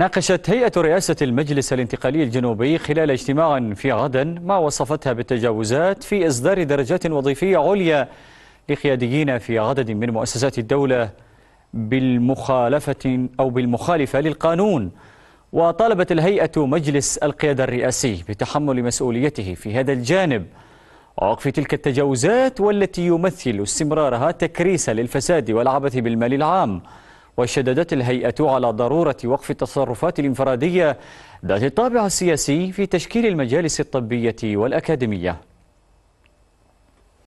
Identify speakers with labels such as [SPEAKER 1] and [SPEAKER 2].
[SPEAKER 1] ناقشت هيئة رئاسة المجلس الانتقالي الجنوبي خلال اجتماع في غدا ما وصفتها بالتجاوزات في إصدار درجات وظيفية عليا لقياديين في عدد من مؤسسات الدولة بالمخالفة أو بالمخالفة للقانون وطالبت الهيئة مجلس القيادة الرئاسي بتحمل مسؤوليته في هذا الجانب ووقف تلك التجاوزات والتي يمثل استمرارها تكريسا للفساد والعبث بالمال العام وشددت الهيئة على ضرورة وقف التصرفات الانفرادية ذات الطابع السياسي في تشكيل المجالس الطبية والأكاديمية